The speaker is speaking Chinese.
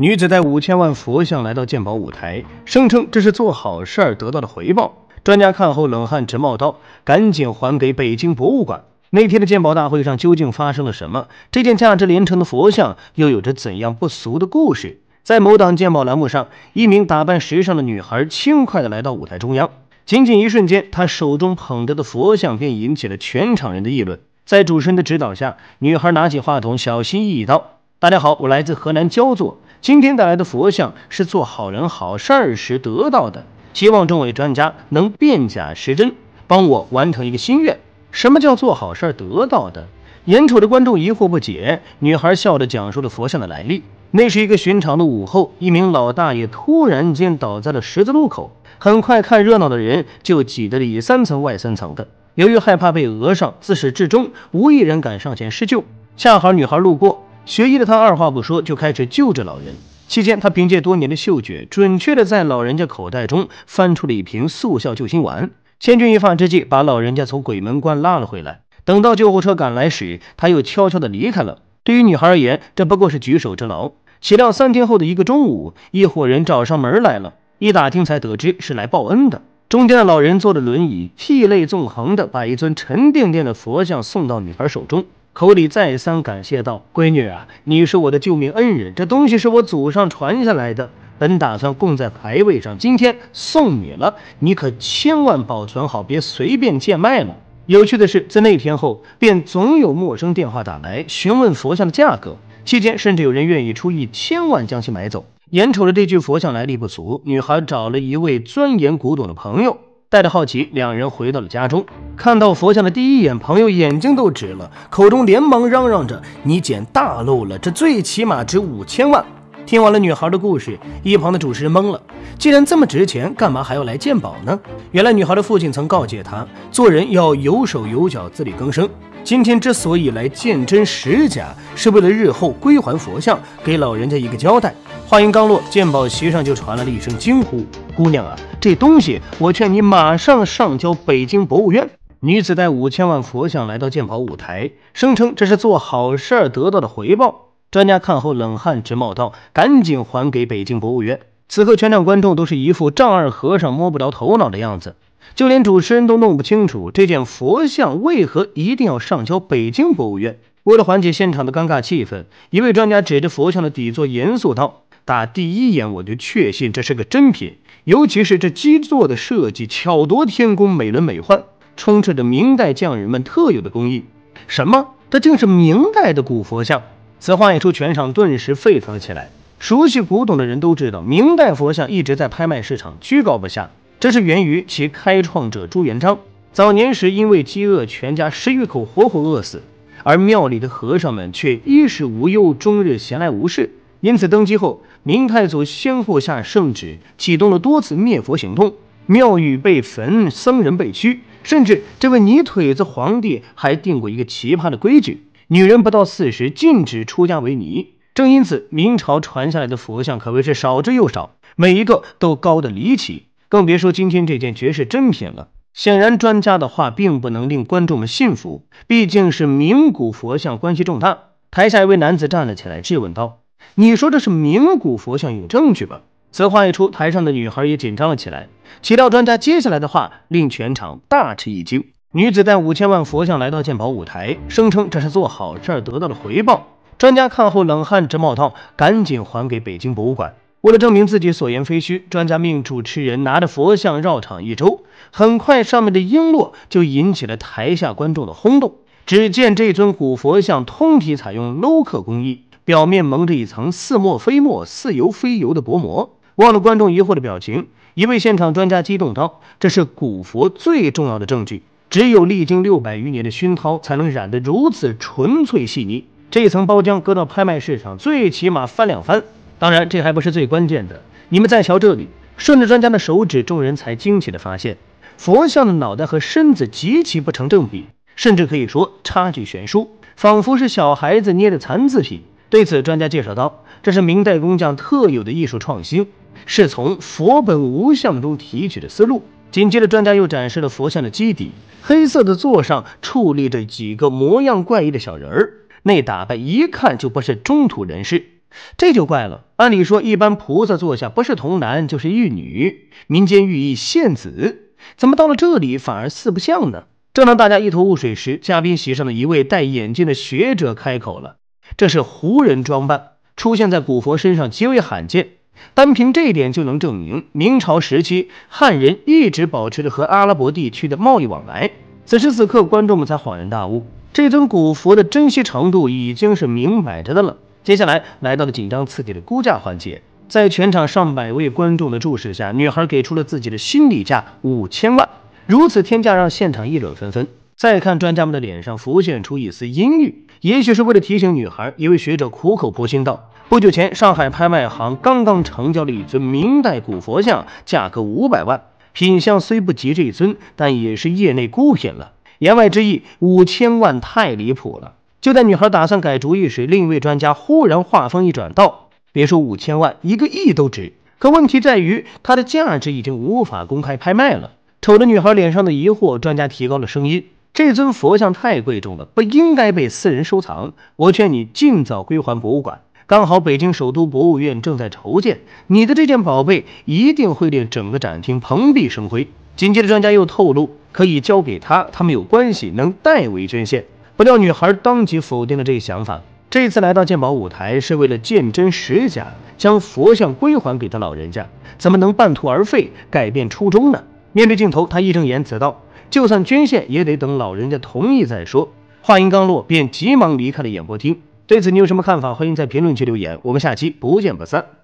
女子带五千万佛像来到鉴宝舞台，声称这是做好事儿得到的回报。专家看后冷汗直冒，刀，赶紧还给北京博物馆。”那天的鉴宝大会上究竟发生了什么？这件价值连城的佛像又有着怎样不俗的故事？在某档鉴宝栏目上，一名打扮时尚的女孩轻快地来到舞台中央，仅仅一瞬间，她手中捧着的佛像便引起了全场人的议论。在主持人的指导下，女孩拿起话筒，小心翼翼道：“大家好，我来自河南焦作。”今天带来的佛像是做好人好事儿时得到的，希望众位专家能辨假识真，帮我完成一个心愿。什么叫做好事儿得到的？眼瞅着观众疑惑不解，女孩笑着讲述了佛像的来历。那是一个寻常的午后，一名老大爷突然间倒在了十字路口，很快看热闹的人就挤得里三层外三层的。由于害怕被讹上，自始至终无一人敢上前施救。恰好女孩路过。学医的他二话不说就开始救治老人，期间他凭借多年的嗅觉，准确的在老人家口袋中翻出了一瓶速效救心丸，千钧一发之际把老人家从鬼门关拉了回来。等到救护车赶来时，他又悄悄的离开了。对于女孩而言，这不过是举手之劳。岂料三天后的一个中午，一伙人找上门来了，一打听才得知是来报恩的。中间的老人坐着轮椅，涕泪纵横的把一尊沉甸甸的佛像送到女孩手中。口里再三感谢道：“闺女啊，你是我的救命恩人，这东西是我祖上传下来的，本打算供在牌位上，今天送你了，你可千万保存好，别随便贱卖了。”有趣的是，在那天后，便总有陌生电话打来询问佛像的价格，期间甚至有人愿意出一千万将其买走。眼瞅着这具佛像来历不俗，女孩找了一位钻研古董的朋友。带着好奇，两人回到了家中。看到佛像的第一眼，朋友眼睛都直了，口中连忙嚷嚷着：“你捡大漏了！这最起码值五千万！”听完了女孩的故事，一旁的主持人懵了：既然这么值钱，干嘛还要来鉴宝呢？原来女孩的父亲曾告诫她，做人要有手有脚，自力更生。今天之所以来鉴真实假，是为了日后归还佛像，给老人家一个交代。话音刚落，鉴宝席上就传来了一声惊呼。姑娘啊，这东西我劝你马上上交北京博物院。女子带五千万佛像来到鉴宝舞台，声称这是做好事儿得到的回报。专家看后冷汗直冒，道：“赶紧还给北京博物院。”此刻全场观众都是一副丈二和尚摸不着头脑的样子，就连主持人都弄不清楚这件佛像为何一定要上交北京博物院。为了缓解现场的尴尬气氛，一位专家指着佛像的底座，严肃道。打第一眼我就确信这是个真品，尤其是这基座的设计巧夺天工，美轮美奂，充斥着明代匠人们特有的工艺。什么？这竟是明代的古佛像？此话一出，全场顿时沸腾了起来。熟悉古董的人都知道，明代佛像一直在拍卖市场居高不下，这是源于其开创者朱元璋早年时因为饥饿，全家十余口活活饿死，而庙里的和尚们却衣食无忧，终日闲来无事。因此，登基后，明太祖先后下圣旨，启动了多次灭佛行动，庙宇被焚，僧人被驱，甚至这位泥腿子皇帝还定过一个奇葩的规矩：女人不到四十，禁止出家为尼。正因此，明朝传下来的佛像可谓是少之又少，每一个都高的离奇，更别说今天这件绝世珍品了。显然，专家的话并不能令观众们信服，毕竟是名古佛像关系重大。台下一位男子站了起来，质问道。你说这是名古佛像有证据吧？此话一出，台上的女孩也紧张了起来。岂料专家接下来的话令全场大吃一惊。女子带五千万佛像来到鉴宝舞台，声称这是做好事儿得到的回报。专家看后冷汗直冒，道：“赶紧还给北京博物馆。为了证明自己所言非虚，专家命主持人拿着佛像绕场一周。很快，上面的璎珞就引起了台下观众的轰动。只见这尊古佛像通体采用镂刻工艺。表面蒙着一层似墨非墨、似油非油的薄膜，忘了观众疑惑的表情。一位现场专家激动道：“这是古佛最重要的证据，只有历经六百余年的熏陶，才能染得如此纯粹细腻。这一层包浆，搁到拍卖市场，最起码翻两番。当然，这还不是最关键的。你们再瞧这里，顺着专家的手指，众人才惊奇的发现，佛像的脑袋和身子极其不成正比，甚至可以说差距悬殊，仿佛是小孩子捏的残次品。”对此，专家介绍道，这是明代工匠特有的艺术创新，是从佛本无相中提取的思路。紧接着，专家又展示了佛像的基底，黑色的座上矗立着几个模样怪异的小人儿，那打扮一看就不是中土人士，这就怪了。按理说，一般菩萨坐下不是童男就是玉女，民间寓意献子，怎么到了这里反而四不像呢？正当大家一头雾水时，嘉宾席上的一位戴眼镜的学者开口了。这是胡人装扮，出现在古佛身上极为罕见，单凭这一点就能证明明朝时期汉人一直保持着和阿拉伯地区的贸易往来。此时此刻，观众们才恍然大悟，这尊古佛的珍惜程度已经是明摆着的了。接下来来到了紧张刺激的估价环节，在全场上百位观众的注视下，女孩给出了自己的心理价五千万，如此天价让现场议论纷纷。再看专家们的脸上浮现出一丝阴郁，也许是为了提醒女孩。一位学者苦口婆心道：“不久前，上海拍卖行刚刚成交了一尊明代古佛像，价格五百万，品相虽不及这尊，但也是业内孤品了。”言外之意，五千万太离谱了。就在女孩打算改主意时，另一位专家忽然话锋一转道：“别说五千万，一个亿都值。”可问题在于，它的价值已经无法公开拍卖了。瞅着女孩脸上的疑惑，专家提高了声音。这尊佛像太贵重了，不应该被私人收藏。我劝你尽早归还博物馆，刚好北京首都博物院正在筹建，你的这件宝贝一定会令整个展厅蓬荜生辉。紧接着，专家又透露可以交给他，他们有关系能代为捐献。不料，女孩当即否定了这一想法。这次来到鉴宝舞台是为了鉴真识假，将佛像归还给他老人家，怎么能半途而废，改变初衷呢？面对镜头，他义正言辞道。就算捐献，也得等老人家同意再说。话音刚落，便急忙离开了演播厅。对此，你有什么看法？欢迎在评论区留言。我们下期不见不散。